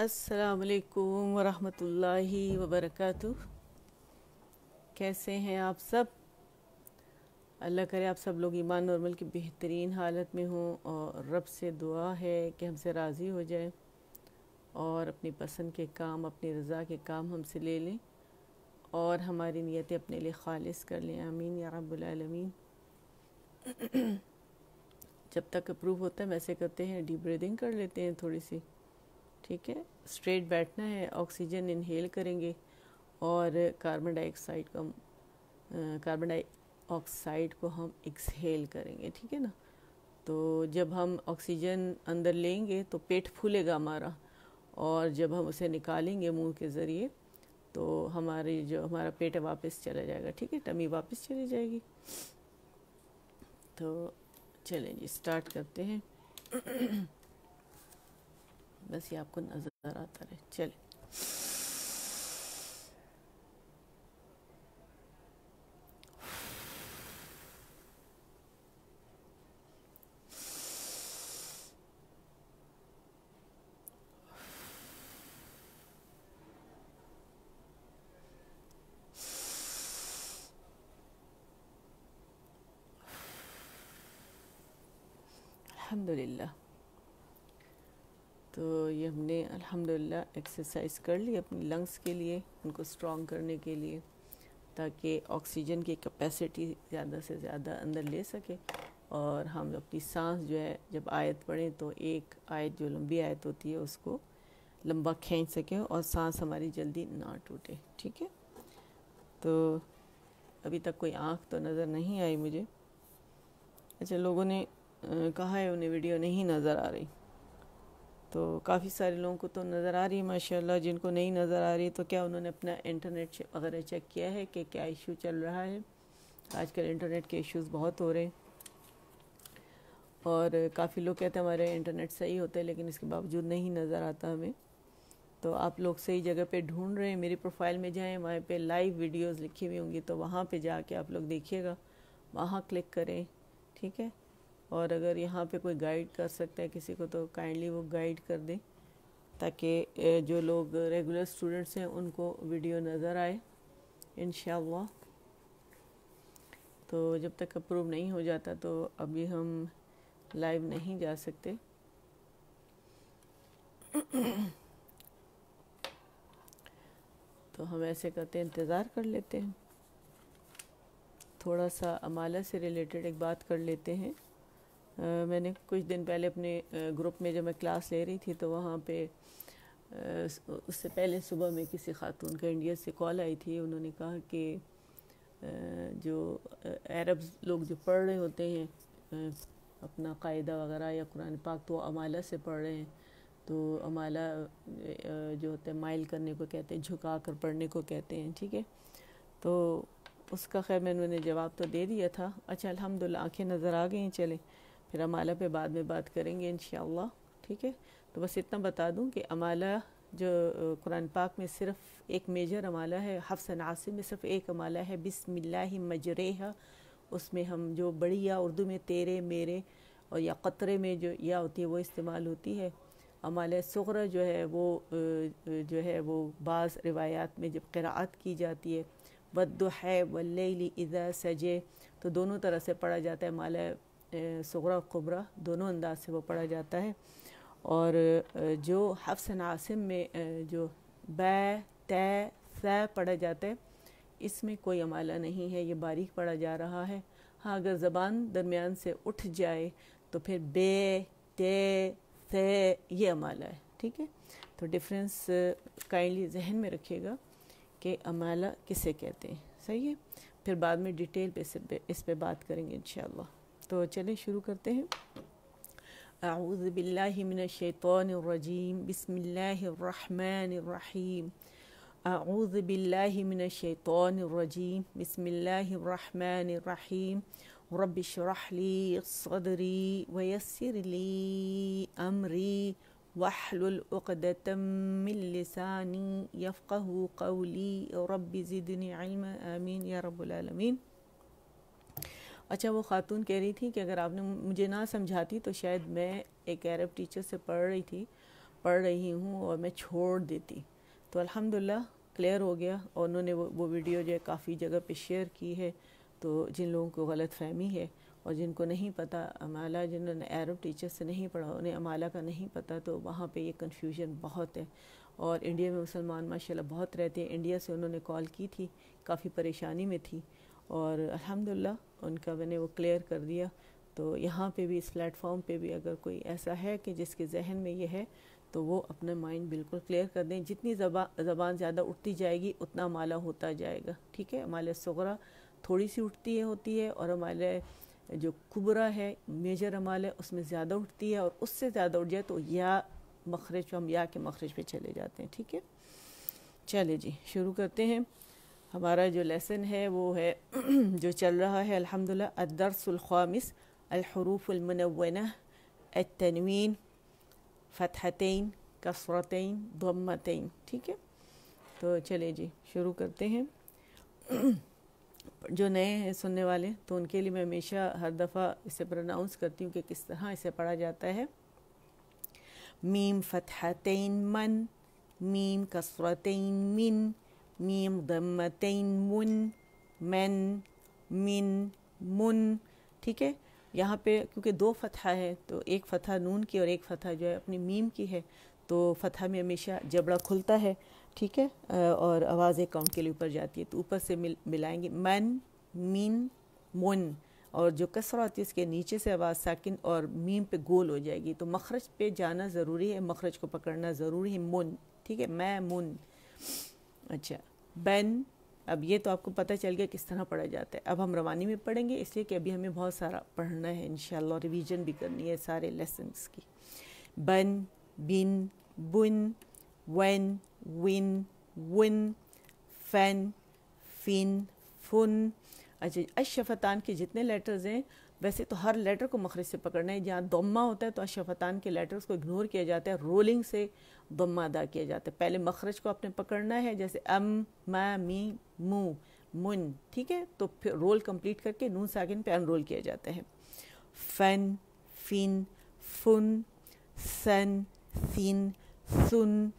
असलकुम वरहमतुल्लाहि वबरकatuh कैसे हैं आप सब अल्लाह करे आप सब लोग ईमान नॉर्मल की बेहतरीन हालत में हों और रब से दुआ है कि हमसे राज़ी हो जाए और अपनी पसंद के काम अपनी रज़ा के काम हमसे ले लें और हमारी नीयतें अपने लिए खालिश कर लें आमीन या रबालमीन जब तक अप्रूव होता है वैसे करते हैं डीप ब्रीदिंग कर लेते हैं थोड़ी सी ठीक है स्ट्रेट बैठना है ऑक्सीजन इनहेल करेंगे और कार्बन डाइऑक्साइड को हम कार्बन डाइऑक्साइड को हम एक्सहेल करेंगे ठीक है ना तो जब हम ऑक्सीजन अंदर लेंगे तो पेट फूलेगा हमारा और जब हम उसे निकालेंगे मुंह के ज़रिए तो हमारे जो हमारा पेट वापस चला जाएगा ठीक है टमी वापस चली जाएगी तो चलें जी स्टार्ट करते हैं بس یا کن از درات داره چلی الحمد لله तो ये हमने अल्हम्दुलिल्लाह एक्सरसाइज कर ली अपनी लंग्स के लिए उनको स्ट्रॉन्ग करने के लिए ताकि ऑक्सीजन की कैपेसिटी ज़्यादा से ज़्यादा अंदर ले सके और हम अपनी सांस जो है जब आयत पढ़ें तो एक आयत जो लंबी आयत होती है उसको लंबा खींच सकें और सांस हमारी जल्दी ना टूटे ठीक है तो अभी तक कोई आँख तो नज़र नहीं आई मुझे अच्छा लोगों ने कहा है उन्हें वीडियो नहीं नज़र आ रही तो काफ़ी सारे लोगों को तो नज़र आ रही है माशाल्लाह जिनको नहीं नज़र आ रही तो क्या उन्होंने अपना इंटरनेट वगैरह चेक किया है कि क्या इशू चल रहा है आजकल इंटरनेट के इश्यूज बहुत हो रहे हैं और काफ़ी लोग कहते हैं हमारे इंटरनेट सही होते हैं लेकिन इसके बावजूद नहीं नज़र आता हमें तो आप लोग सही जगह पे ढूंढ रहे हैं मेरी प्रोफाइल में जाएं वहाँ पे लाइव वीडियोस लिखी हुई होंगी तो वहाँ पे जाके आप लोग देखिएगा वहाँ क्लिक करें ठीक है और अगर यहाँ पे कोई गाइड कर सकता है किसी को तो काइंडली वो गाइड कर दे ताकि जो लोग रेगुलर स्टूडेंट्स हैं उनको वीडियो नज़र आए इन तो जब तक अप्रूव नहीं हो जाता तो अभी हम लाइव नहीं जा सकते तो हम ऐसे करते इंतज़ार कर लेते हैं थोड़ा सा अमाला से रिलेटेड एक बात कर लेते हैं मैंने कुछ दिन पहले अपने ग्रुप में जब मैं क्लास ले रही थी तो वहाँ पे उससे पहले सुबह में किसी खातून का इंडिया से कॉल आई थी उन्होंने कहा कि जो अरब लोग जो पढ़ रहे होते हैं अपना कायदा वगैरह या कुरान पाक तो अमाला से पढ़ रहे हैं तो अमाला जो होता है माइल करने को कहते हैं झुका कर पढ़ने को कहते हैं ठीक है तो उसका खैर मैंने जवाब तो दे दिया था अच्छा अलहमदिल्ला आंखें नज़र आ गई चले फिर अमाला पे बाद में बात करेंगे इन ठीक है तो बस इतना बता दूँ कि अमाला जो कुरान पाक में सिर्फ एक मेजर अमाला है हफ्सन आसिम में सिर्फ एक अमाला है बिसमिल्ला ही मजरेहा उसमें हम जो बड़ी या उर्दू में तेरे मेरे और या क़तरे में जो या होती है वो इस्तेमाल होती है अमाल सगरा जो है वो जो है वो बाज़ रिवायात में जब क़रात की जाती है वद्दो है वल्ली इज़ा सजे तो दोनों तरह से पढ़ा जाता है माला सगरा कुबरा दोनों अंदाज से वो पढ़ा जाता है और जो हफ्स नासिम में जो बै तय सह पढ़ा जाता है इसमें कोई अमाला नहीं है ये बारीक पढ़ा जा रहा है हाँ अगर ज़बान दरमियान से उठ जाए तो फिर बे ते से ये अमाला है ठीक है तो डिफरेंस काइंडली जहन में रखिएगा कि अमाला किसे कहते हैं सही है फिर बाद में डिटेल पे इस पर बात करेंगे इंशाल्लाह तो चलें शुरू करते हैं بسم الله الرحمن الرحيم أعوذ بالله من الشيطان الرجيم بسم الله الرحمن الرحيم رب اشرح لي صدري ويسر لي أمري واحلل عقدة من لساني يفقه قولي رب زدني علما آمين يا رب العالمين अच्छा वो खातून कह रही थी कि अगर आपने मुझे ना समझाती तो शायद मैं एक अरब टीचर से पढ़ रही थी पढ़ रही हूँ और मैं छोड़ देती तो अल्हम्दुलिल्लाह क्लियर हो गया और उन्होंने वो वो वीडियो जो है काफ़ी जगह पे शेयर की है तो जिन लोगों को गलत फहमी है और जिनको नहीं पता अमाला जिन्होंने अरब टीचर से नहीं पढ़ा उन्हें अमाला का नहीं पता तो वहाँ पे ये कन्फ्यूजन बहुत है और इंडिया में मुसलमान माशाल्लाह बहुत रहते हैं इंडिया से उन्होंने कॉल की थी काफ़ी परेशानी में थी और अल्हम्दुलिल्लाह उनका मैंने वो क्लियर कर दिया तो यहाँ पे भी इस प्लेटफॉर्म पे भी अगर कोई ऐसा है कि जिसके जहन में ये है तो वो अपने माइंड बिल्कुल क्लियर कर दें जितनी जबा ज़बान ज़्यादा उठती जाएगी उतना माला होता जाएगा ठीक है माला सगरा थोड़ी सी उठती है होती है और हमारे जो कुबरा है मेजर अमाल है उसमें ज़्यादा उठती है और उससे ज़्यादा उठ जाए तो या मखरज हम या के मखरज पे चले जाते हैं ठीक है चले जी शुरू करते हैं हमारा जो लेसन है वो है जो चल रहा है अल्हम्दुलिल्लाह अदरसुलखामिस अलहरूफ़ुलमनवना तनवीन फ़तहतैन कसरतैन दमतैन ठीक है तो चले जी शुरू करते हैं जो नए हैं सुनने वाले तो उनके लिए मैं हमेशा हर दफ़ा इसे प्रनाउंस करती हूँ कि किस तरह इसे पढ़ा जाता है मीम फ़तहतैन मन मीम कसरतैन मिन ميم ضمتين من من मिन मुन ठीक है यहाँ पे क्योंकि दो फतहा है तो एक फतह नून की और एक फतह जो है अपनी मीम की है तो फतह में हमेशा जबड़ा खुलता है ठीक है और आवाज़ एक काउंट के लिए ऊपर जाती है तो ऊपर से मिल मिलाएंगे मन मीन मुन और जो कसरा होती है उसके नीचे से आवाज़ साकिन और मीम पे गोल हो जाएगी तो मखरज पे जाना ज़रूरी है मखरज को पकड़ना ज़रूरी है मुन ठीक है मैं मुन अच्छा बैन अब ये तो आपको पता चल गया किस तरह पढ़ा जाता है अब हम रवानी में पढ़ेंगे इसलिए कि अभी हमें बहुत सारा पढ़ना है इन रिविजन भी करनी है सारे लेसन्स की बन बिन बुन वन विन विन फैन फिन फुन अच्छा अशफतान के जितने लेटर्स हैं वैसे तो हर लेटर को मखरज से पकड़ना है जहाँ दम्मा होता है तो अशफतान के लेटर्स को इग्नोर किया जाता है रोलिंग से दम्मा अदा किया जाता है पहले मखरज को आपने पकड़ना है जैसे अम मा मी मु मुन ठीक है तो फिर रोल कंप्लीट करके नून सागिन पे अनरोल किया जाता है फन फिन फुन सन सिन सुन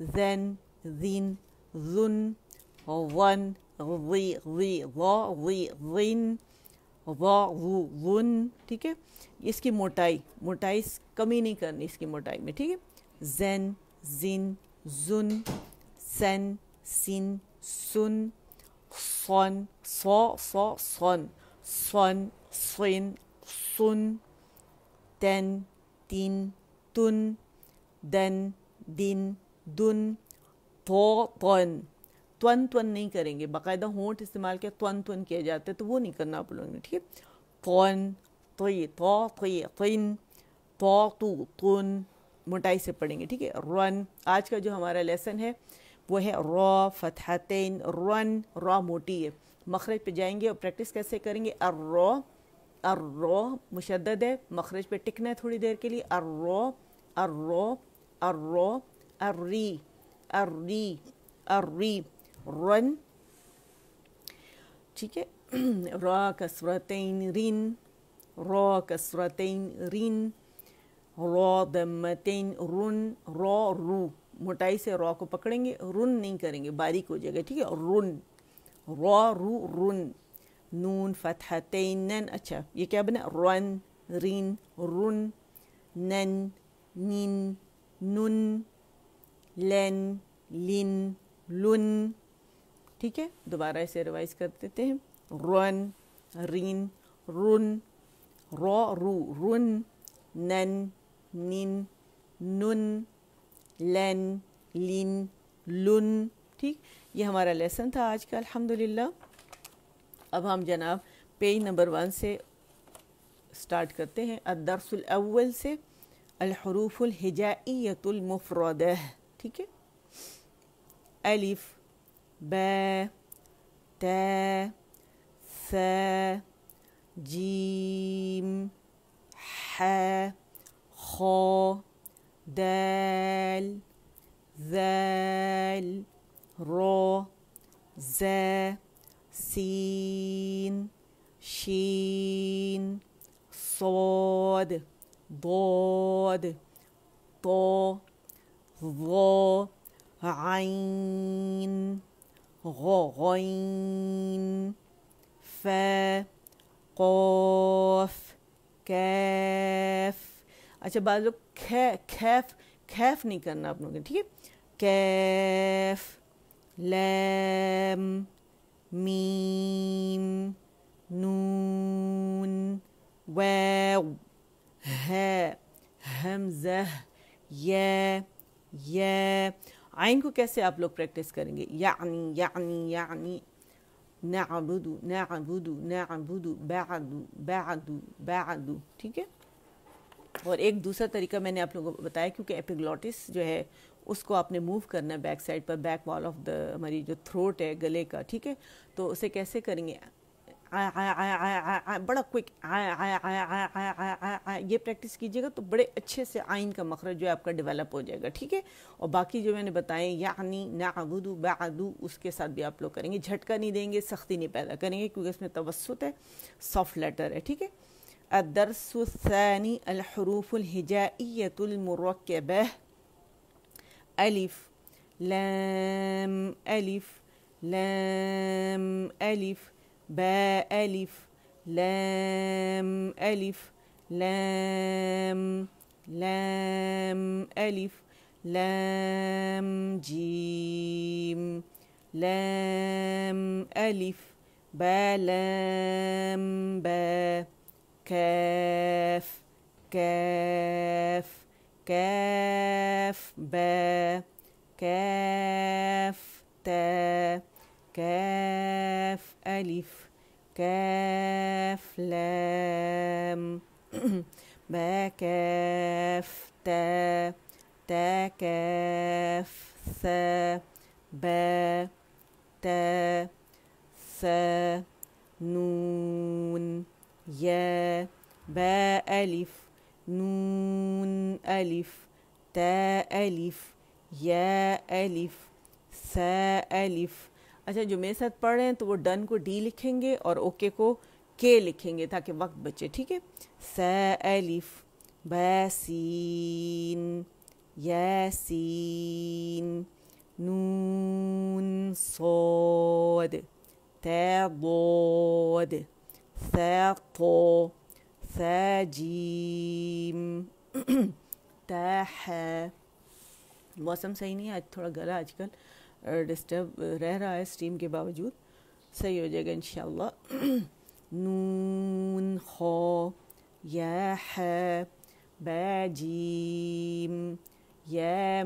जन जीन जुन वन वी वी वी विन वन ठीक है इसकी मोटाई मोटाई कमी नहीं करनी इसकी मोटाई में ठीक है जैन जिन जुन सन सिन सुन सोन सो सो सोन सोन स्विन सुन तेन तीन तुन दन दिन दुन तो तन त्वन त्वन नहीं करेंगे बाकायदा होंठ इस्तेमाल किया त्वन त्वन किया जाता है तो वो नहीं करना आप लोगों ने ठीक है त्वन तोय तो तो तू तुन मोटाई से पढ़ेंगे ठीक है रन आज का जो हमारा लेसन है वो है रॉ फतहतन रन रॉ मोटी है मखरज पे जाएंगे और प्रैक्टिस कैसे करेंगे अर रो अर रो मुशद है मखरज पे टिकना है थोड़ी देर के लिए अर रो अर रो अर रॉ अर्री अर्री अर्री रन ठीक है र कसरतैन रिन रो कसरतैन रिन रो दमतैन रुन र रू मोटाई से रॉ को पकड़ेंगे रुन नहीं करेंगे बारीक हो जाएगा ठीक है रुन रॉ रू रुन नून फतहतैन नन अच्छा ये क्या बना रन रिन रुन नन निन नुन लेन लिन लुन ठीक है दोबारा इसे रिवाइज कर देते हैं रन रीन रुन रो रू रुन नन निन नुन लेन लीन लुन ठीक ये हमारा लेसन था आज का अल्हम्दुलिल्लाह अब हम जनाब पेज नंबर वन से स्टार्ट करते हैं अदरसल अव्वल से अलहरूफ़ुल हिजाइयतुल ठीक है अलिफ़ ب ت ث ج ح خ دال ذال را ز سين شين صاد ضاد طا ظا عين غين ف قاف कैफ अच्छा बाद लोग खे खैफ कैफ नहीं करना आप लोगों ने ठीक है कैफ लैम मीम नून वैव है हमजह ये ये आइन को कैसे आप लोग प्रैक्टिस करेंगे यानी यानी यानी नबुदू नबुदू नबुदू बदू बदू बदू ठीक है और एक दूसरा तरीका मैंने आप लोगों को बताया क्योंकि एपिग्लॉटिस जो है उसको आपने मूव करना है बैक साइड पर बैक वॉल ऑफ द हमारी जो थ्रोट है गले का ठीक है तो उसे कैसे करेंगे बड़ा क्विक ये प्रैक्टिस कीजिएगा तो बड़े अच्छे से आइन का मखरज जो है आपका डेवलप हो जाएगा ठीक है और बाकी जो मैंने बताए यानी नाबुदू बदू उसके साथ भी आप लोग करेंगे झटका नहीं देंगे सख्ती नहीं पैदा करेंगे क्योंकि इसमें तवसत है सॉफ्ट लेटर है ठीक है अदरसानी अलहरूफ़ुलहिजातमरकब अलिफ लम अलिफ लम अलिफ باء ألف لام ألف لام لام ألف لام جيم لام ألف با لام با كاف كاف كاف با كاف تا كاف ألف كاف لام با كاف تا تا كاف ثا با تا ثا نون يا با ألف نون ألف تا ألف يا ألف ثا ألف अच्छा जो मेरे साथ पढ़ रहे हैं तो वो डन को डी लिखेंगे और ओके को के लिखेंगे ताकि वक्त बचे ठीक है स एलिफ बैसीन यासीन नून सोद तैबोद ثاقو ثاجيم है मौसम सही नहीं है आज थोड़ा गला आजकल डिस्टर्ब रह रहा है स्टीम के बावजूद सही हो जाएगा इन नून खो या है बैजीम या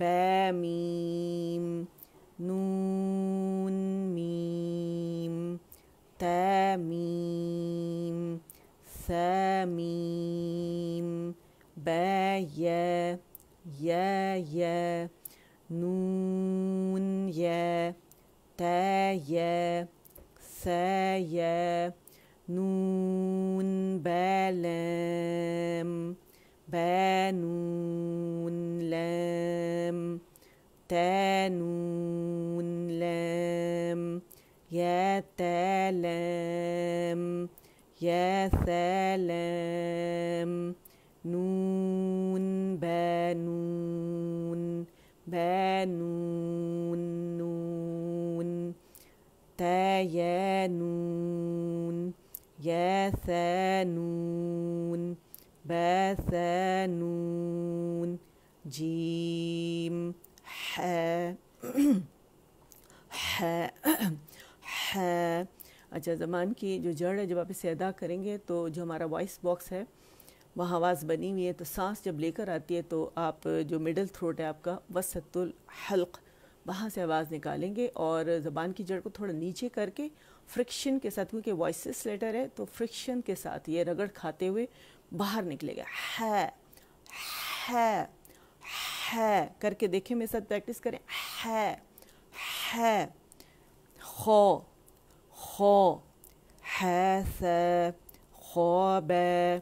बैमीम नून मीम तमीम समीम बै य य Nun je, te je, se je, nun belem, nun lem, nun lem, lem, yetelem, lem. nun benun. नून नून तय नून यस नून बस नून जीम है है अच्छा ज़बान की जो जड़ है जब आप इसे अदा करेंगे तो जो हमारा वॉइस बॉक्स है वहाँ आवाज़ बनी हुई है तो सांस जब लेकर आती है तो आप जो मिडल थ्रोट है आपका वसतुल हल्क़ वहाँ से आवाज़ निकालेंगे और ज़बान की जड़ को थोड़ा नीचे करके फ्रिक्शन के साथ क्योंकि वॉइस लेटर है तो फ्रिक्शन के साथ ये रगड़ खाते हुए बाहर निकलेगा है है है करके देखें मेरे साथ प्रैक्टिस करें है है खो खो है से खो बै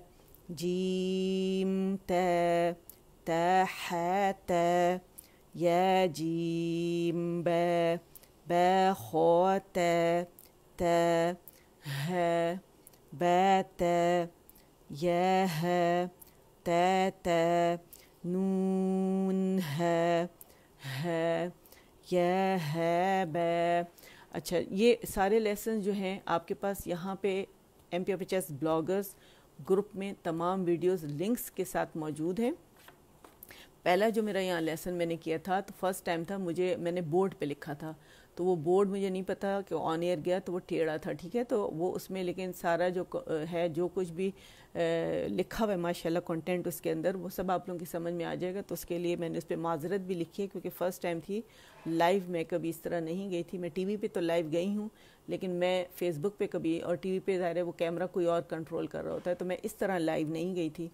جيم تا تا حا تا يا جيم با با خو تا تا ها با تا يا ها تا تا नून है है यह है अच्छा ये सारे लेसन जो हैं आपके पास यहाँ पे M P F H S bloggers group में तमाम वीडियोस लिंक्स के साथ मौजूद हैं पहला जो मेरा यहाँ लेसन मैंने किया था तो फर्स्ट टाइम था मुझे मैंने बोर्ड पे लिखा था तो वो बोर्ड मुझे नहीं पता कि ऑन एयर गया तो वो टेढ़ा था ठीक है तो वो उसमें लेकिन सारा जो है जो कुछ भी लिखा हुआ है माशाल्लाह कंटेंट उसके अंदर वो सब आप लोगों की समझ में आ जाएगा तो उसके लिए मैंने उस पर माजरत भी लिखी है क्योंकि फ़र्स्ट टाइम थी लाइव मैं कभी इस तरह नहीं गई थी मैं टी वी पर तो लाइव गई हूँ लेकिन मैं फेसबुक पर कभी और टी वी पर ज़ाहिर है वो कैमरा कोई और कंट्रोल कर रहा होता है तो मैं इस तरह लाइव नहीं गई थी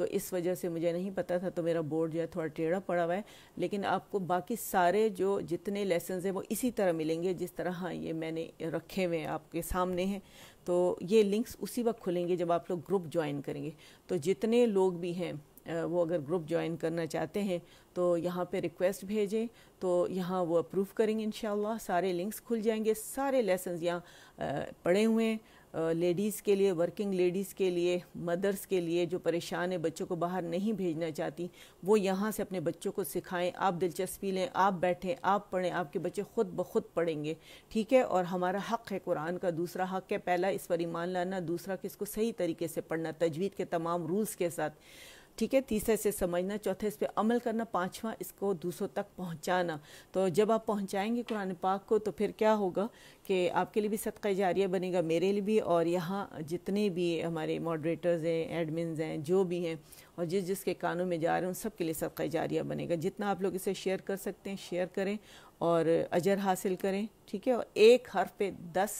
तो इस वजह से मुझे नहीं पता था तो मेरा बोर्ड जो है थोड़ा टेढ़ा पड़ा हुआ है लेकिन आपको बाकी सारे जो जितने लेसन हैं वो इसी तरह मिलेंगे जिस तरह हाँ ये मैंने रखे हुए हैं आपके सामने हैं तो ये लिंक्स उसी वक्त खुलेंगे जब आप लोग ग्रुप ज्वाइन करेंगे तो जितने लोग भी हैं वो अगर ग्रुप ज्वाइन करना चाहते हैं तो यहाँ पे रिक्वेस्ट भेजें तो यहाँ वो अप्रूव करेंगे इन सारे लिंक्स खुल जाएंगे सारे लेसन यहाँ पड़े हुए हैं लेडीज़ के लिए वर्किंग लेडीज़ के लिए मदर्स के लिए जो परेशान है बच्चों को बाहर नहीं भेजना चाहती वो यहाँ से अपने बच्चों को सिखाएं आप दिलचस्पी लें आप बैठें आप पढ़ें आपके बच्चे खुद ब खुद पढ़ेंगे ठीक है और हमारा हक़ है कुरान का दूसरा हक़ है पहला इस पर ईमान लाना दूसरा कि इसको सही तरीके से पढ़ना तजवीज के तमाम रूल्स के साथ ठीक है तीसरे से समझना चौथे इस पर अमल करना पाँचवा इसको दूसरों तक पहुँचाना तो जब आप पहुँचाएंगे कुरान पाक को तो फिर क्या होगा कि आपके लिए भी सदका जारिया बनेगा मेरे लिए भी और यहाँ जितने भी हमारे मॉडरेटर्स हैं एडमिन हैं जो भी हैं और जिस जिसके कानों में जा रहे हैं उन सब के लिए सदका जारिया बनेगा जितना आप लोग इसे शेयर कर सकते हैं शेयर करें और अजर हासिल करें ठीक है और एक हर्फ पे दस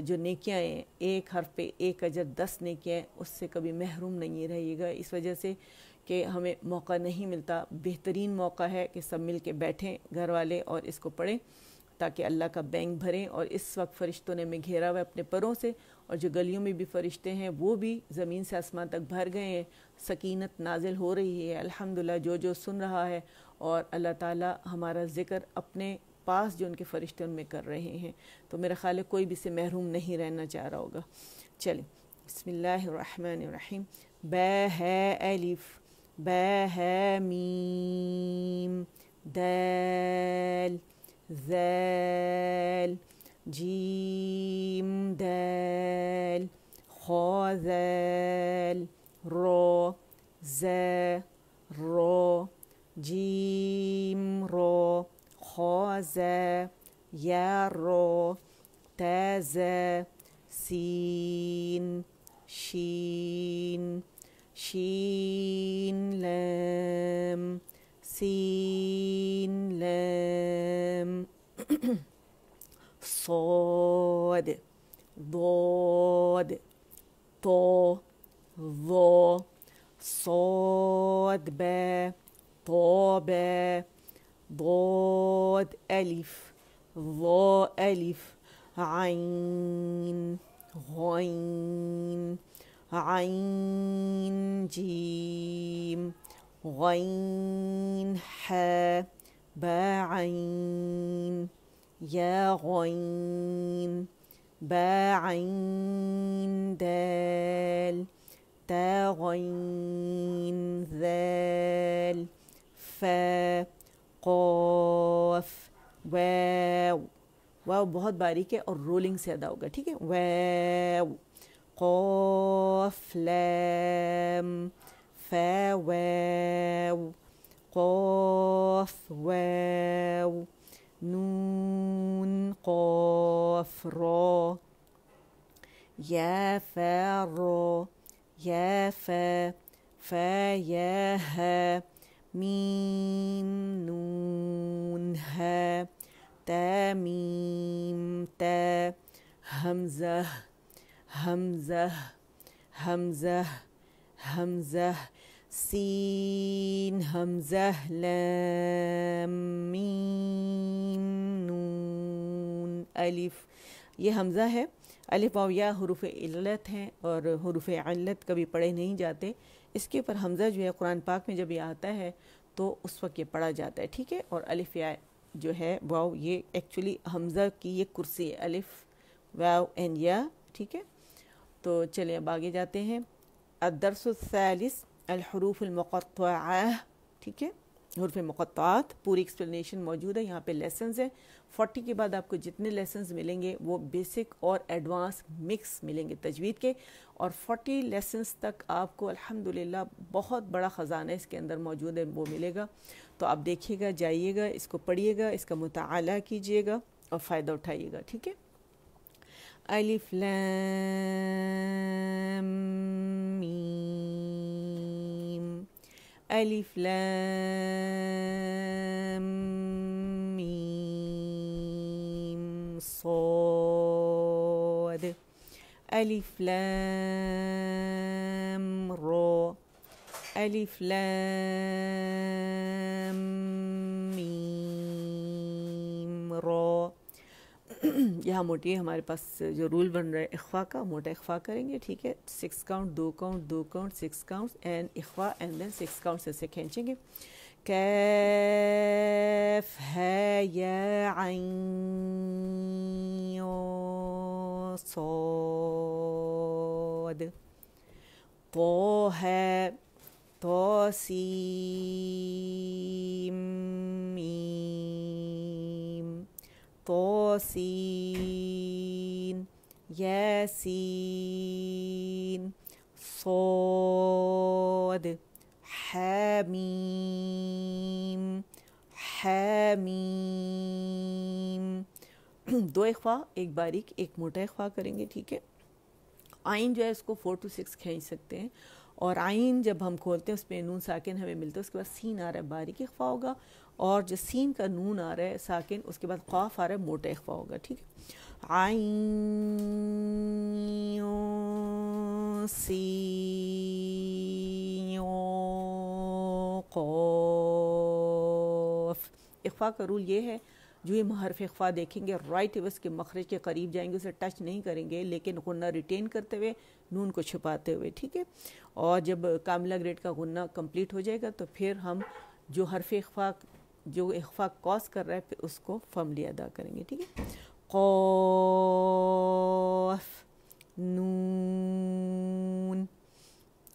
जो नेकियाँ हैं एक हर पे एक अजर दस नेकियाँ हैं उससे कभी महरूम नहीं रहिएगा इस वजह से कि हमें मौका नहीं मिलता बेहतरीन मौका है कि सब मिल के बैठें घर वाले और इसको पढ़ें ताकि अल्लाह का बैंक भरें और इस वक्त फ़रिश्तों ने हमें घेरा हुआ अपने परों से और जो गलियों में भी फ़रिश्ते हैं वो भी ज़मीन से आसमान तक भर गए हैं सकीनत नाजिल हो रही है अल्हम्दुलिल्लाह जो जो सुन रहा है और अल्लाह ताला हमारा ज़िक्र अपने पास जो उनके फ़रिश्ते उनमें कर रहे हैं तो मेरा ख्याल है कोई भी इसे महरूम नहीं रहना चाह रहा होगा चलें बसमीम ब है एलिफ़ ब है मीम दैल जैल जीम दैल خا जैल रो ز रो जीम रो خوزه یه رو تزه سین شین شین لم سین لم صد باد تو و صد به تو ضاد ألف ضاء ألف عين غين عين جيم غين حاء باعين يا غين باعين دال تا غين ذال فا कौफ वे वाह बहुत बारीक है और रोलिंग से अदा होगा ठीक है वै कौफ लैम फै वै कौफ वै नून कौफ रो ये फे रो ये फै फे ये है मीम नून है त मीम ते हमज़ा हमज़ा हमज़ा हमज़ा सीन हमज़ा मीम नून अलिफ ये हमज़ा है अलिफ और या हरूफ इल्लत हैं और हरूफ इल्लत कभी पढ़े नहीं जाते इसके ऊपर हमजा जो है कुरान पाक में जब ये आता है तो उस वक्त ये पढ़ा जाता है ठीक है और अलिफ या जो है वाव ये एक्चुअली हमजा की ये कुर्सी है अलिफ वाव एंड या ठीक है तो चलिए अब आगे जाते हैं अदरसलिस अलहरूफ़ ठीक है हरफ मुखात पूरी एक्सप्लेनेशन मौजूद है यहाँ पे लेसन हैं फोर्टी के बाद आपको जितने लेसन्स मिलेंगे वो बेसिक और एडवांस मिक्स मिलेंगे तजवीद के और फोर्टी लेसन्स तक आपको अल्हम्दुलिल्लाह बहुत बड़ा ख़जाना इसके अंदर मौजूद है वो मिलेगा तो आप देखिएगा जाइएगा इसको पढ़िएगा इसका मताल कीजिएगा और फ़ायदा उठाइएगा ठीक है अलिफ्लैमी ألف لام ميم صاد ألف لام را ألف لام यहाँ मोटी हमारे पास जो रूल बन रहा है अखवा का मोटा अखवा करेंगे ठीक है सिक्स काउंट दो काउंट दो काउंट सिक्स काउंट एंड अखवा एंड देन सिक्स काउंट से खींचेंगे कैफ है या सौद तो है तो सी मी طاسين ياسين صاد حميم حميم दो ख्वा एक बारीक एक मोटा ख्वा करेंगे ठीक है आइन जो है इसको फोर टू सिक्स खींच सकते हैं और आइन जब हम खोलते हैं उसमें नून साकिन हमें मिलता है उसके बाद सीन आ रहा है बारीक अखवा होगा और जो सीन का नून आ रहा है साकिन उसके बाद खौफ आ रहा है मोटे अखवा होगा ठीक है आइन सी खौफ अखवा का रूल ये है जो हम हरफ अखवा देखेंगे राइट इवस के मखरज के करीब जाएंगे उसे टच नहीं करेंगे लेकिन गुन्ना रिटेन करते हुए नून को छुपाते हुए ठीक है और जब कामला ग्रेड का गुन्ना कम्प्लीट हो जाएगा तो फिर हम जो हरफ ख्वा जो इख्फा कॉस कर रहा है फिर उसको फमली अदा करेंगे ठीक है कौफ नून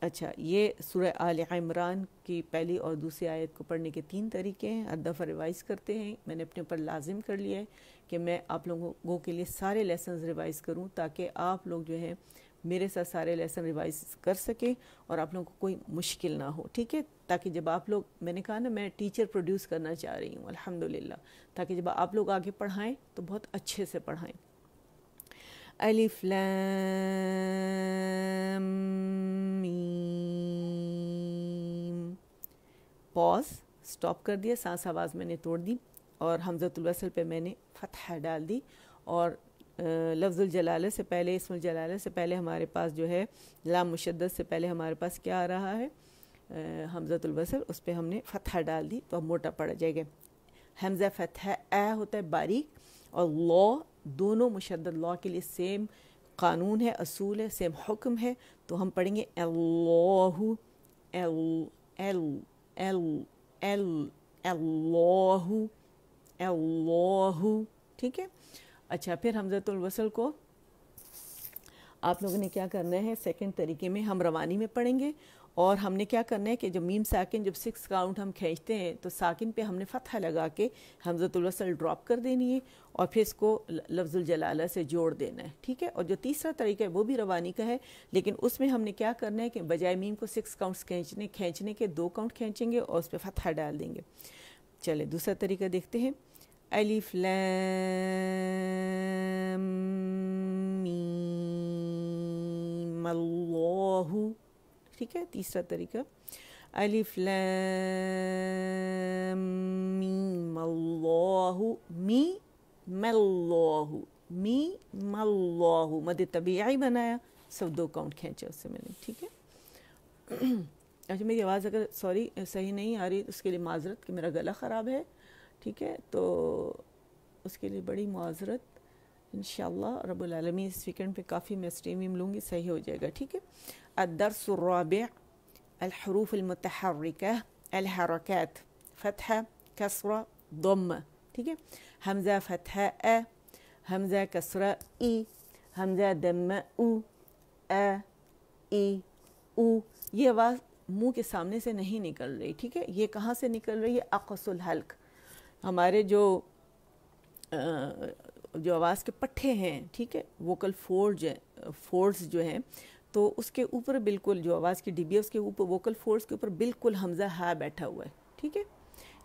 अच्छा ये सूर्य आल इमरान की पहली और दूसरी आयत को पढ़ने के तीन तरीके हैं हर दफ़ा रिवाइज़ करते हैं मैंने अपने ऊपर लाजिम कर लिया है कि मैं आप लोगों के लिए सारे लेसन रिवाइज़ करूं ताकि आप लोग जो है मेरे साथ सारे लेसन रिवाइज कर सकें और आप लोगों को कोई मुश्किल ना हो ठीक है ताकि जब आप लोग मैंने कहा ना मैं टीचर प्रोड्यूस करना चाह रही हूँ अलहमदिल्ला ताकि जब आप लोग आगे पढ़ाएँ तो बहुत अच्छे से पढ़ाएँ ألف لام पॉज स्टॉप कर दिया सांस आवाज़ मैंने तोड़ दी और हमजतुलवसल पे मैंने फतह डाल दी और लफ्ज़ुल जलाले से पहले इसमुल जलाले से पहले हमारे पास जो है लाम मुशद्दत से पहले हमारे पास क्या आ रहा है हमजतुलवसल उस पर हमने फतह डाल दी तो अब मोटा पड़ जाएगा हमजा फतह ए होता है बारीक और लॉ दोनों मुशद लॉ के लिए सेम कानून है असूल है सेम हुक्म है तो हम पढ़ेंगे अल्लाहु एल एल एल एल अल्लाहु अल्लाहु ठीक है अच्छा फिर हमजतुलवसल को आप लोगों ने क्या करना है सेकंड तरीके में हम रवानी में पढ़ेंगे और हमने क्या करना है कि जब मीम साकिन जब सिक्स काउंट हम खींचते हैं तो साकिन पे हमने फतह लगा के हमजतुलवसल ड्रॉप कर देनी है और फिर इसको लफ्ज़ुलजलाला से जोड़ देना है ठीक है और जो तीसरा तरीका है वो भी रवानी का है लेकिन उसमें हमने क्या करना है कि बजाय मीम को सिक्स काउंट्स खींचने खींचने के दो काउंट खींचेंगे और उस पर फतह डाल देंगे चले दूसरा तरीका देखते हैं अलिफ लैम अल्लाहू ठीक है तीसरा तरीका अलिफ मी मल्लाहु मी मल्लाहु मद तबीआई बनाया सब दो काउंट खींचा उससे मैंने ठीक है अच्छा मेरी आवाज़ अगर सॉरी सही नहीं आ रही उसके लिए माजरत कि मेरा गला ख़राब है ठीक है तो उसके लिए बड़ी माजरत इन रब्बुल इस वीकेंड पे काफ़ी मैं स्ट्रीमिंग लूँगी सही हो जाएगा ठीक है الدرس الرابع الحروف المتحركة الحركات فتحة كسرة ضمة ठीक है हमजा फतहा अ हमजा कसरा ई हमजा दम्मा उ अ ई उ ये आवाज़ मुंह के सामने से नहीं निकल रही ठीक है ये कहाँ से निकल रही है अकसुल हल्क हमारे जो जो आवाज़ के पट्टे हैं ठीक है वोकल फोर्ज फोर्स जो हैं तो उसके ऊपर बिल्कुल जो आवाज़ की डिबिया है उसके ऊपर वोकल फोर्स के ऊपर बिल्कुल हमजा हा बैठा हुआ है ठीक है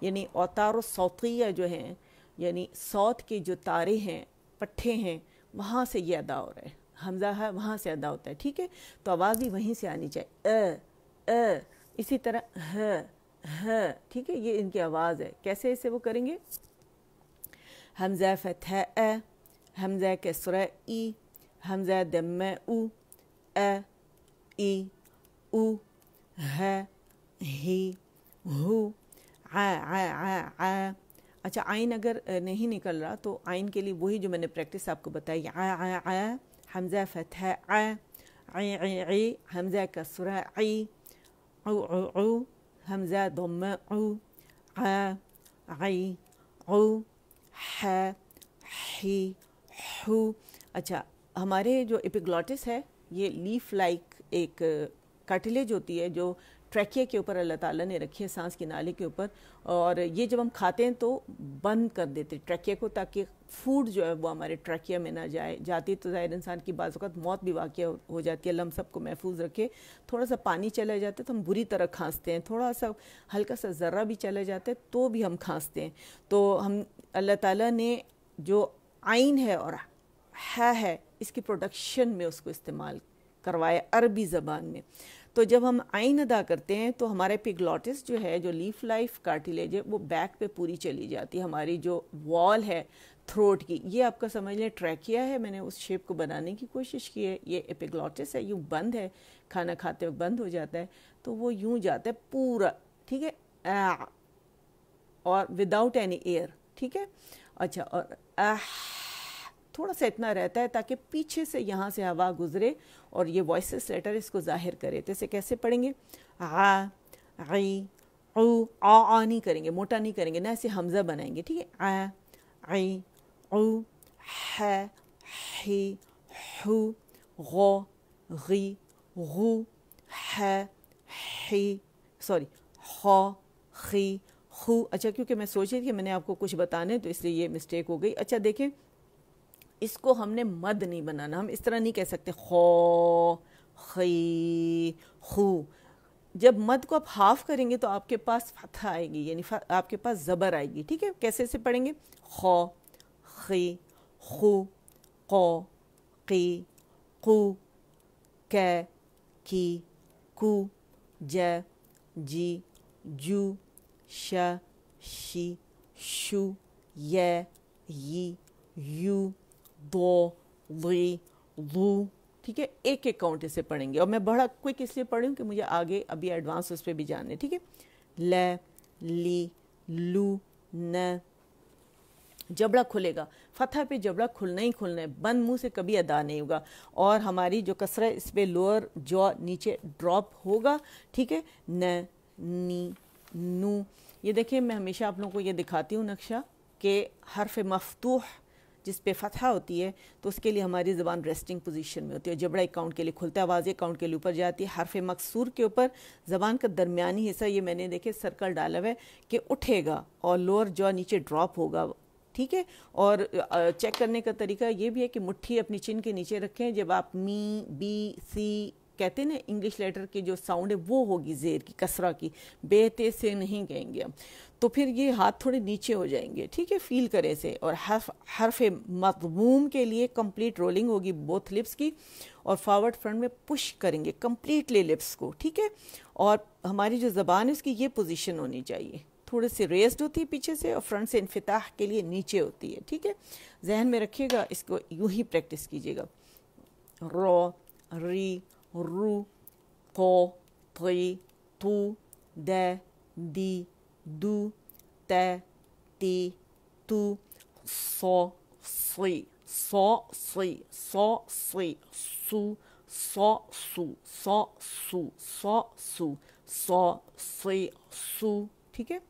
यानी अवतार सौतिया जो हैं यानी सौत के जो तारे हैं पट्ठे हैं वहाँ से ये अदा हो रहा है हमजा हा वहाँ से अदा होता है ठीक है तो आवाज़ भी वहीं से आनी चाहिए अ अ इसी तरह ह ह ठीक है ये इनकी आवाज़ है कैसे इसे वो करेंगे हमजा फतह अ हमजा के सुर ई हमजा दम ऊ अ ई उ ह ही हु आ आ आ आ अच्छा आइन अगर नहीं निकल रहा तो आइन के लिए वही जो मैंने प्रैक्टिस आपको बताई आ आ आ हमजा फतह आ आई हमजा कसरा आई औ औ हमजा दम औ आ आई औ ह ही हु अच्छा हमारे जो एपिग्लॉटिस है ये लीफ लाइक एक कटलेज होती है जो ट्रैकिया के ऊपर अल्लाह ताला ने रखी है सांस के नाले के ऊपर और ये जब हम खाते हैं तो बंद कर देते ट्रैकिया को ताकि फूड जो है वो हमारे ट्रैकिया में ना जाए जाती तो ज़ाहिर इंसान की बाज़त मौत भी वाक़ हो जाती है लम सब को महफूज रखे थोड़ा सा पानी चला जाता है तो हम बुरी तरह खांसते हैं थोड़ा सा हल्का सा ज़र्रा भी चला जाता है तो भी हम खांसते हैं तो हम अल्लाह ताली ने जो आइन है और है है इसकी प्रोडक्शन में उसको इस्तेमाल करवाए अरबी ज़बान में तो जब हम आइन अदा करते हैं तो हमारे पिगलॉटिस जो है जो लीफ लाइफ कार्टिलेज है वो बैक पे पूरी चली जाती है हमारी जो वॉल है थ्रोट की ये आपका समझ लें ट्रैकिया है मैंने उस शेप को बनाने की कोशिश की है ये एपिग्लॉटिस है यूँ बंद है खाना खाते वक्त बंद हो जाता है तो वो यूँ जाता है पूरा ठीक है आ, और विदाउट एनी एयर ठीक है अच्छा और आह थोड़ा सा इतना रहता है ताकि पीछे से यहाँ से हवा गुजरे और ये वॉइस लेटर इसको जाहिर करे तो इसे कैसे पढ़ेंगे आ ओ आ आ नहीं करेंगे मोटा नहीं करेंगे ना ऐसे हमजा बनाएंगे ठीक है आ आई ओ है हे हु गो गी गु है हे सॉरी ह खी खू अच्छा क्योंकि मैं सोच रही थी कि मैंने आपको कुछ बताने तो इसलिए ये मिस्टेक हो गई अच्छा देखें इसको हमने मद नहीं बनाना हम इस तरह नहीं कह सकते खो खी खू जब मद को आप हाफ करेंगे तो आपके पास फतह आएगी यानी आपके पास ज़बर आएगी ठीक है कैसे से पढ़ेंगे खो खी खु को की कु कै की कु ज जी जू श शी शु य यी यू दो ली लू ठीक है एक एक काउंट इसे पढ़ेंगे और मैं बड़ा क्विक इसलिए पढ़ी हूँ कि मुझे आगे अभी एडवांस उस पर भी जानना है ठीक है ल ली लू न जबड़ा खुलेगा फतह पे जबड़ा खुलना ही खुलना है बंद मुंह से कभी अदा नहीं होगा और हमारी जो कसरा इस पर लोअर जॉ नीचे ड्रॉप होगा ठीक है न नी नू ये देखिए मैं हमेशा आप लोगों को ये दिखाती हूँ नक्शा के हरफ मफतूह जिस पे फतह होती है तो उसके लिए हमारी ज़बान रेस्टिंग पोजीशन में होती है जबड़ा अकाउंट के लिए खुलता है आवाज़ अकाउंट के लिए ऊपर जाती है हरफ मकसूर के ऊपर ज़बान का दरमियानी हिस्सा ये मैंने देखे सर्कल डाला हुआ है कि उठेगा और लोअर जो नीचे ड्रॉप होगा ठीक है और चेक करने का तरीका ये भी है कि मुट्ठी अपनी चिन के नीचे रखें जब आप मी बी सी कहते हैं ना इंग्लिश लेटर की जो साउंड है वो होगी जेर की कसरा की बेहते से नहीं कहेंगे हम तो फिर ये हाथ थोड़े नीचे हो जाएंगे ठीक है फील करें से और हर्फ हर्फ मकबूम के लिए कंप्लीट रोलिंग होगी बोथ लिप्स की और फॉरवर्ड फ्रंट में पुश करेंगे कम्प्लीटली लिप्स को ठीक है और हमारी जो ज़बान है उसकी ये पोजिशन होनी चाहिए थोड़े से रेस्ड होती है पीछे से और फ्रंट से इनफिताह के लिए नीचे होती है ठीक है जहन में रखिएगा इसको यूं ही प्रैक्टिस कीजिएगा रॉ री ru, ko, tri, tu, de, di, du, te, ti, tu, so, si, so, si, so, si, su, so, su, so, su, so, su, so, si, su, ठीक है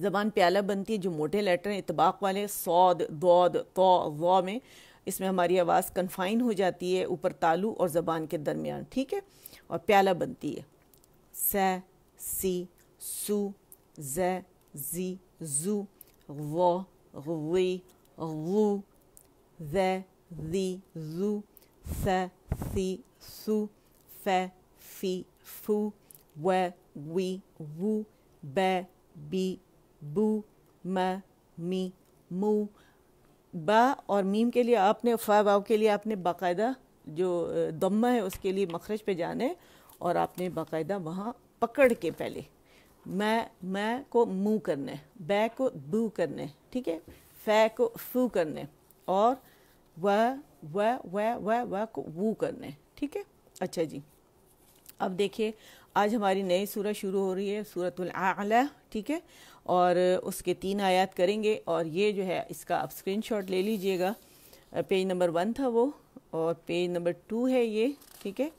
ज़बान प्याला बनती है जो मोटे लेटर हैं इतबाक वाले सौद दौद तो वॉ में इसमें हमारी आवाज़ कन्फाइन हो जाती है ऊपर तालू और ज़बान के दरमियान ठीक है और प्याला बनती है स सी सु ज जी जु व वी वु जी जु सी सु फी फु व वी वु बी बू म मी मू बा और मीम के लिए आपने फ़ा वाव के लिए आपने बाकायदा जो दम्मा है उसके लिए मखरज पे जाने और आपने बाकायदा वहाँ पकड़ के पहले मैं मैं को मुँह करना बै को बू करने ठीक है फै को फू करना और व व व व व को वू करना है ठीक है अच्छा जी अब देखिए आज हमारी नई सूरत शुरू हो रही है सूरत आला ठीक है और उसके तीन आयात करेंगे और ये जो है इसका आप स्क्रीनशॉट ले लीजिएगा पेज नंबर वन था वो और पेज नंबर टू है ये ठीक है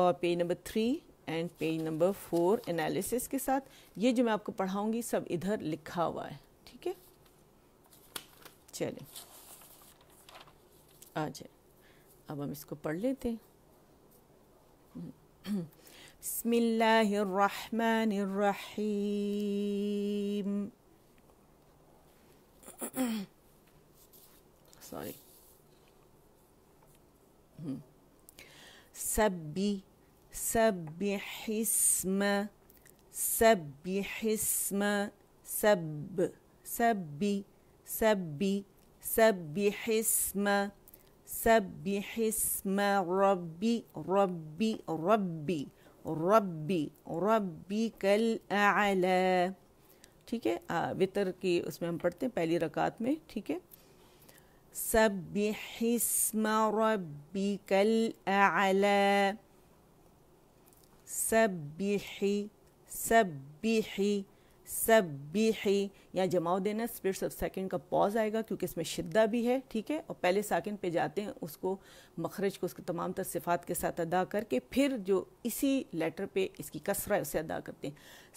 और page number three and page number four analysis के साथ ये जो मैं आपको पढ़ाऊँगी सब इधर लिखा हुआ है ठीक है चले आ जाए अब हम इसको पढ़ लेते हैं بسم الله الرحمن الرحيم sorry سبي hmm. سبح اسم سبح اسم سب سبي سبي سبح اسم سبح اسم ربي ربي ربي रब्बी रब्बी कल आला ठीक है वितर की उसमें हम पढ़ते हैं पहली रकात में ठीक है सब रब्बी कल आला सब सबिही सब्बीही यहाँ जमाव देना स्पिरिट्स ऑफ सेकंड का पॉज आएगा क्योंकि इसमें शिद्दा भी है ठीक है और पहले साकिन पे जाते हैं उसको मखरज को उसके तमाम तर सिफात के साथ अदा करके फिर जो इसी लेटर पे इसकी कसरा उसे अदा करते हैं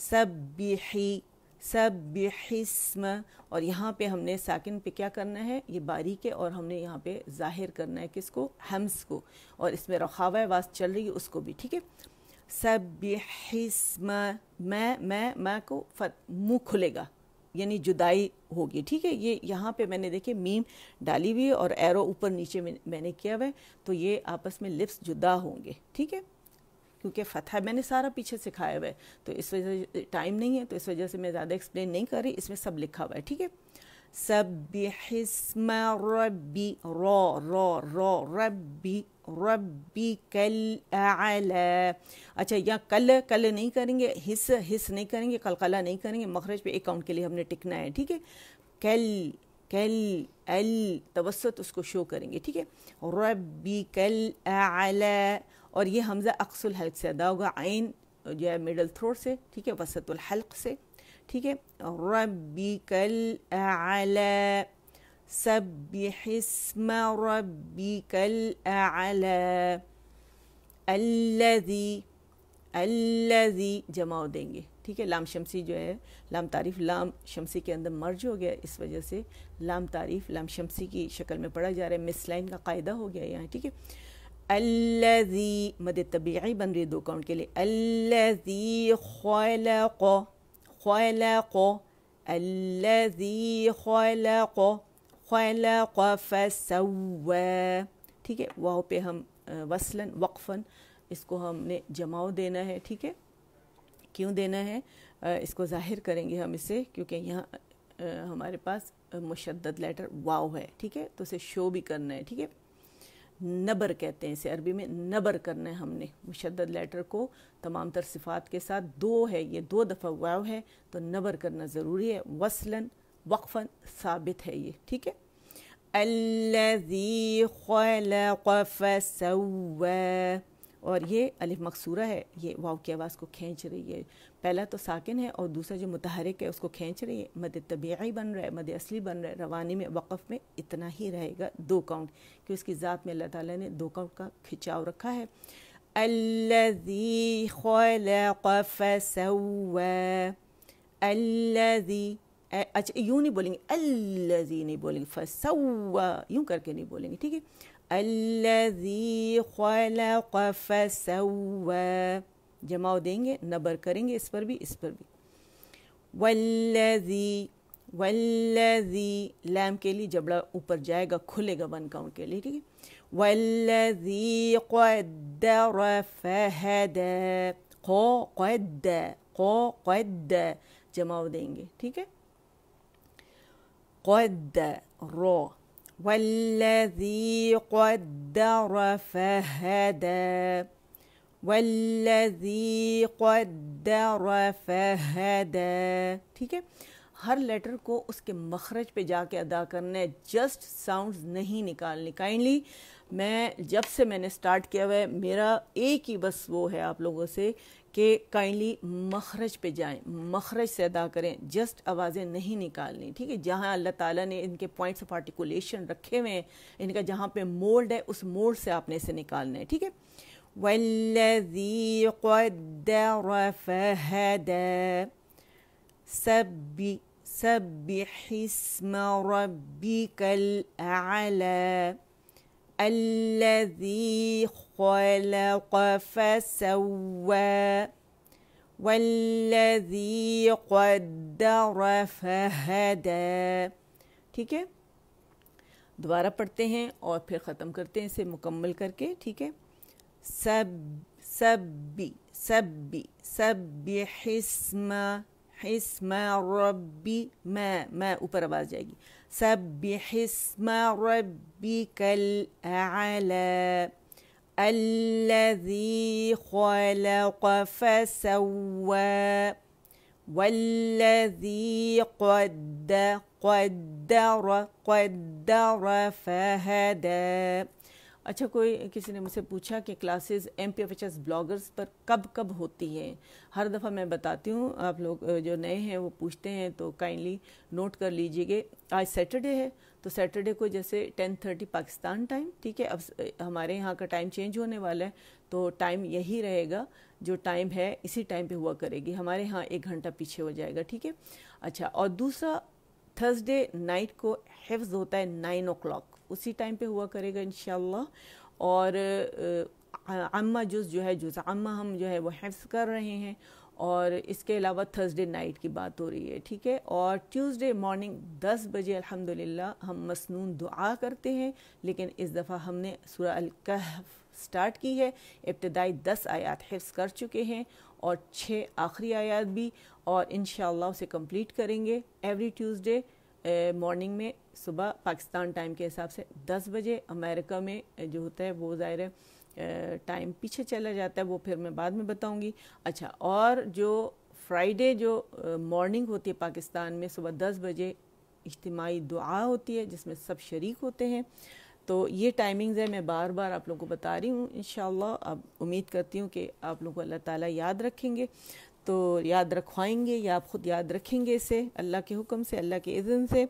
सब सब्बिस्म और यहाँ पे हमने साकिन पे क्या करना है ये बारीक है और हमने यहाँ पे जाहिर करना है किसको हम्स को और इसमें रखावा वास चल रही है उसको भी ठीक है सब्यह मैं मैं मैं को मुँह खुलेगा यानी जुदाई होगी ठीक है ये यहाँ पे मैंने देखे मीम डाली हुई है और एरो ऊपर नीचे में, मैंने किया हुआ है तो ये आपस में लिप्स जुदा होंगे ठीक है क्योंकि फतह मैंने सारा पीछे सिखाया हुआ है तो इस वजह से टाइम नहीं है तो इस वजह से मैं ज़्यादा एक्सप्लेन नहीं कर रही इसमें सब लिखा हुआ है ठीक है सब रबी रॉ रॉ रो रबी कल आला अच्छा यहाँ कल कल नहीं करेंगे हिस हिस नहीं करेंगे कल कला नहीं करेंगे मखरज पे अकाउंट के लिए हमने टिकना है ठीक है कल कल अल तवसत उसको शो करेंगे ठीक है रबी कल आला और ये हमज़ा अक्सुल हल्क से अदा होगा आइन जो है मिडल थ्रोट से ठीक है वसतुल हल्क से ठीक है रबी कल आला سبح اسم ربك الأعلى الذي الذي जमाव देंगे ठीक है लाम शमसी जो है लाम तारीफ़ लाम शमसी के अंदर मर्ज हो गया इस वजह से लाम तारीफ़ लाम शमसी की शक्ल में पढ़ा जा रहा है मिस लाइन का कायदा हो गया यहाँ ठीक है अल्लज़ी मद तबीई बन रही है दो काउंट के लिए अल्लज़ी खौला खौला अल्लज़ी खौला ठीक है वाह पे हम वसलन वक्फन इसको हमने जमाव देना है ठीक है क्यों देना है इसको ज़ाहिर करेंगे हम इसे क्योंकि यहाँ हमारे पास मुशद लेटर वाव है ठीक है तो इसे शो भी करना है ठीक है नबर कहते हैं इसे अरबी में नबर करना है हमने मुशद लेटर को तमाम तर सिफात के साथ दो है ये दो दफ़ा वाव है तो नबर करना ज़रूरी है वसलन वक्फन साबित है ये ठीक है और ये अलिफ मकसूरा है ये वाव की आवाज़ को खींच रही है पहला तो साकिन है और दूसरा जो मुतहरक है उसको खींच रही है मद तबीयी बन रहा है मद असली बन रहा है रवानी में वक़ में इतना ही रहेगा दो काउंट कि उसकी ज़ात में अल्लाह ताला ने दो काउंट का खिंचाव रखा है अल्लज़ी खलक फसव्वा अल्लज़ी अच्छा यूँ नहीं बोलेंगे अल्लाजी नहीं बोलेंगे फसवा यूँ करके नहीं बोलेंगे ठीक है अल्लाजी जमाव देंगे नबर करेंगे इस पर भी इस पर भी वल्लजी वल्लजी लैम के लिए जबड़ा ऊपर जाएगा खुलेगा वन काउंट के लिए ठीक है वल्लजी जमाव देंगे ठीक है قد رو والذي قدر فهدى والذي قدر فهدى ठीक है हर लेटर को उसके मखरज पे जाके अदा करना है जस्ट साउंड्स नहीं निकालने काइंडली मैं जब से मैंने स्टार्ट किया हुआ है मेरा एक ही बस वो है आप लोगों से कि काइंडली मखरज पे जाएं मखरज से अदा करें जस्ट आवाज़ें नहीं निकालनी ठीक है जहाँ अल्लाह ताला ने इनके पॉइंट्स ऑफ आर्टिकुलेशन रखे हुए हैं इनका जहाँ पे मोल्ड है उस मोल्ड से आपने इसे निकालना है ठीक है वल्लजी خلق فسوى والذي قدر فهدى ठीक है दोबारा पढ़ते हैं और फिर ख़त्म करते हैं इसे मुकम्मल करके ठीक है सब सब्बी सब्बी सब्बी हिस्म हिस्म रब्बी मैं मैं ऊपर आवाज़ जाएगी सब्बी हिस्म रब्बी कल आला الذي خلق فسوى والذي قد قدر قدر فهدى अच्छा कोई किसी ने मुझसे पूछा कि classes M P F H S bloggers पर कब कब होती हैं हर दफ़ा मैं बताती हूँ आप लोग जो नए हैं वो पूछते हैं तो काइंडली नोट कर लीजिएगा आज सैटरडे है तो सैटरडे को जैसे टेन थर्टी पाकिस्तान टाइम ठीक है अब हमारे यहाँ का टाइम चेंज होने वाला है तो टाइम यही रहेगा जो टाइम है इसी टाइम पे हुआ करेगी हमारे यहाँ एक घंटा पीछे हो जाएगा ठीक है अच्छा और दूसरा थर्सडे नाइट को हिफ्ज होता है नाइन ओ उसी टाइम पे हुआ करेगा इन और अम्मा जुज़ जो है जुज़ अम्मा हम जो है वो हैफ्ज़ कर रहे हैं और इसके अलावा थर्सडे नाइट की बात हो रही है ठीक है और ट्यूसडे मॉर्निंग 10 बजे अल्हम्दुलिल्लाह हम मसनून दुआ करते हैं लेकिन इस दफ़ा हमने सूरह अलकहफ स्टार्ट की है इब्तदाई दस आयात हिफ्स कर चुके हैं और छः आखिरी आयात भी और इन उसे कम्प्लीट करेंगे एवरी ट्यूसडे मॉर्निंग में सुबह पाकिस्तान टाइम के हिसाब से दस बजे अमेरिका में जो होता है वो ज़ाहिर है टाइम पीछे चला जाता है वो फिर मैं बाद में बताऊंगी अच्छा और जो फ्राइडे जो मॉर्निंग होती है पाकिस्तान में सुबह दस बजे इज्तमाही दुआ होती है जिसमें सब शरीक होते हैं तो ये टाइमिंग्स है मैं बार बार आप लोगों को बता रही हूँ इन अब उम्मीद करती हूँ कि आप लोगों को अल्लाह ताला याद रखेंगे तो याद रखवाएंगे या आप ख़ुद याद रखेंगे इसे अल्लाह के हुक्म से अल्लाह के इज़न से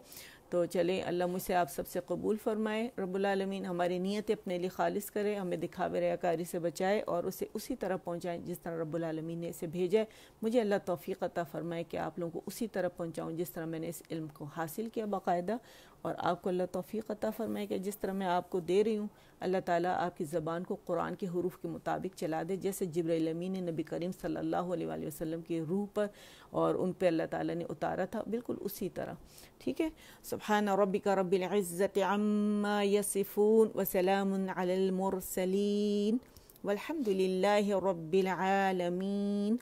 तो चलें अल्लाह मुझसे आप सबसे कबूल फ़रमाए रबालमीन हमारी नीयतें अपने लिए खालिस करें हमें दिखावे रयाकारी से बचाए और उसे उसी तरह पहुँचाएँ जिस तरह रबालमीन ने इसे भेजा है मुझे अल्लाह तोफ़ी अता फ़रमाए कि आप लोगों को उसी तरह पहुँचाऊँ जिस तरह मैंने इस इल्म को हासिल किया बाकायदा और आपको अल्लाह तोफ़ी अता फ़रमाए कि जिस तरह मैं आपको दे रही हूँ अल्लाह ताला आपकी ज़बान को कुरान के हरूफ के मुताबिक चला दे जैसे ज़बरमी ने नबी करीम सल्लल्लाहु अलैहि वसल्लम की रूह पर और उन पर अल्लाह ताला ने उतारा था बिल्कुल उसी तरह ठीक है سبحان ربك رب العزة عما يصفون وسلام على المرسلين والحمد لله رب العالمين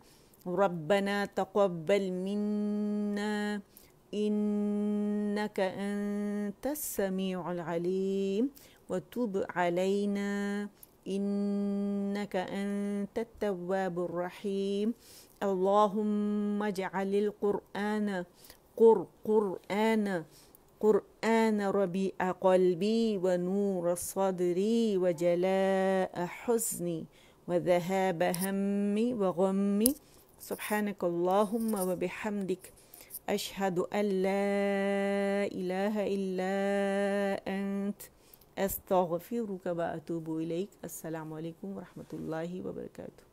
ربنا تقبل منا إنك أنت السميع العليم وتب علينا إنك أنت التواب الرحيم اللهم اجعل القرآن قر قرآن القرآن ربيع قلبي ونور صدري وجلاء حزني وذهاب همي وغمي سبحانك اللهم وبحمدك أشهد أن لا إله إلا أنت أستغفرك وأتوب إليك السلام عليكم ورحمة الله وبركاته